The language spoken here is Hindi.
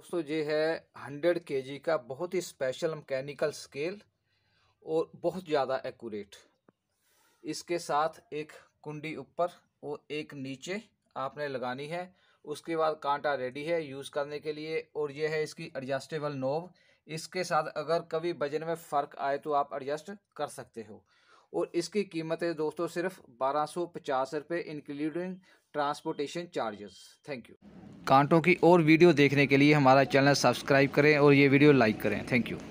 दोस्तों ये है हंड्रेड के जी का बहुत ही स्पेशल मैकेनिकल स्केल और बहुत ज़्यादा एक्यूरेट इसके साथ एक कुंडी ऊपर और एक नीचे आपने लगानी है उसके बाद कांटा रेडी है यूज़ करने के लिए और यह है इसकी एडजस्टेबल नोब इसके साथ अगर कभी वजन में फ़र्क आए तो आप एडजस्ट कर सकते हो और इसकी कीमत है दोस्तों सिर्फ बारह सौ पचास रुपये including transportation charges thank you कांटों की और वीडियो देखने के लिए हमारा चैनल सब्सक्राइब करें और ये वीडियो लाइक करें थैंक यू